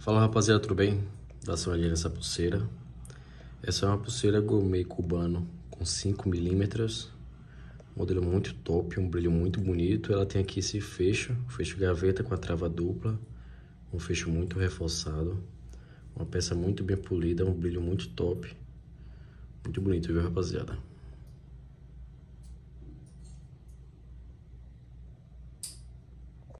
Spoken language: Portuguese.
Fala rapaziada, tudo bem? Dá sua olhada nessa pulseira. Essa é uma pulseira gourmet cubano com 5 milímetros. Modelo muito top, um brilho muito bonito. Ela tem aqui esse fecho, fecho gaveta com a trava dupla. Um fecho muito reforçado. Uma peça muito bem polida, um brilho muito top. Muito bonito, viu rapaziada?